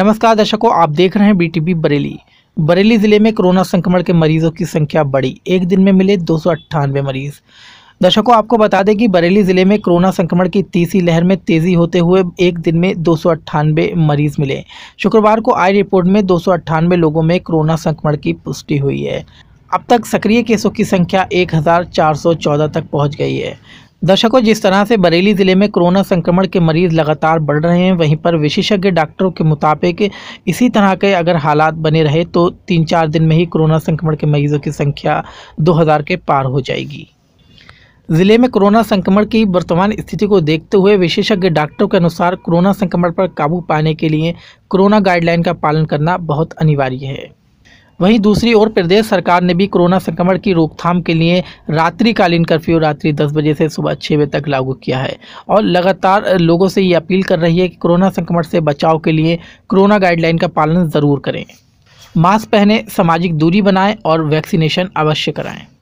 नमस्कार दर्शकों आप देख रहे हैं बीटीबी बरेली बरेली ज़िले में कोरोना संक्रमण के मरीजों की संख्या बढ़ी एक दिन में मिले दो मरीज दर्शकों आपको बता दें कि बरेली ज़िले में कोरोना संक्रमण की तीसरी लहर में तेज़ी होते हुए एक दिन में दो मरीज मिले शुक्रवार को आई रिपोर्ट में दो लोगों में कोरोना संक्रमण की पुष्टि हुई है अब तक सक्रिय केसों की संख्या 1414 तक पहुंच गई है दर्शकों जिस तरह से बरेली ज़िले में कोरोना संक्रमण के मरीज़ लगातार बढ़ रहे हैं वहीं पर विशेषज्ञ डॉक्टरों के मुताबिक इसी तरह के अगर हालात बने रहे तो तीन चार दिन में ही कोरोना संक्रमण के मरीज़ों की संख्या 2000 के पार हो जाएगी ज़िले में कोरोना संक्रमण की वर्तमान स्थिति को देखते हुए विशेषज्ञ डॉक्टरों के अनुसार कोरोना संक्रमण पर काबू पाने के लिए कोरोना गाइडलाइन का पालन करना बहुत अनिवार्य है वहीं दूसरी ओर प्रदेश सरकार ने भी कोरोना संक्रमण की रोकथाम के लिए रात्रिकालीन कर्फ्यू रात्रि दस बजे से सुबह छः बजे तक लागू किया है और लगातार लोगों से ये अपील कर रही है कि कोरोना संक्रमण से बचाव के लिए कोरोना गाइडलाइन का पालन ज़रूर करें मास्क पहने सामाजिक दूरी बनाएं और वैक्सीनेशन अवश्य कराएं